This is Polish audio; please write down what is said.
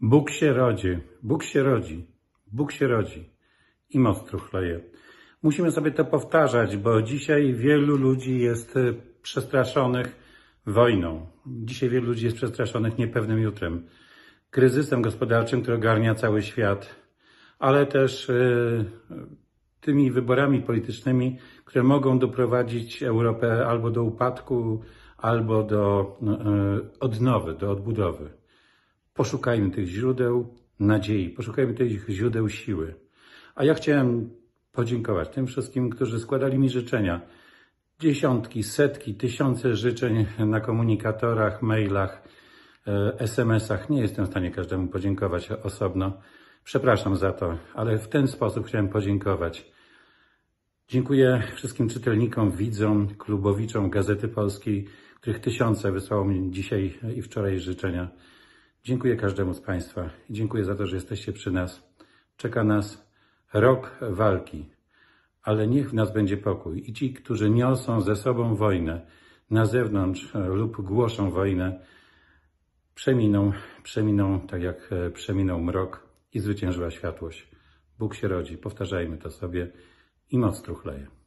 Bóg się rodzi, Bóg się rodzi, Bóg się rodzi i most truchleje. Musimy sobie to powtarzać, bo dzisiaj wielu ludzi jest e, przestraszonych wojną. Dzisiaj wielu ludzi jest przestraszonych niepewnym jutrem, kryzysem gospodarczym, który ogarnia cały świat, ale też e, tymi wyborami politycznymi, które mogą doprowadzić Europę albo do upadku, albo do no, e, odnowy, do odbudowy. Poszukajmy tych źródeł nadziei, poszukajmy tych źródeł siły. A ja chciałem podziękować tym wszystkim, którzy składali mi życzenia. Dziesiątki, setki, tysiące życzeń na komunikatorach, mailach, e, SMS-ach. Nie jestem w stanie każdemu podziękować osobno. Przepraszam za to, ale w ten sposób chciałem podziękować. Dziękuję wszystkim czytelnikom, widzom, klubowiczom Gazety Polskiej, których tysiące wysłało mi dzisiaj i wczoraj życzenia. Dziękuję każdemu z Państwa i dziękuję za to, że jesteście przy nas. Czeka nas rok walki, ale niech w nas będzie pokój. I ci, którzy niosą ze sobą wojnę na zewnątrz lub głoszą wojnę, przeminą, przeminą tak jak e, przeminął mrok i zwyciężyła światłość. Bóg się rodzi, powtarzajmy to sobie i moc truchleje.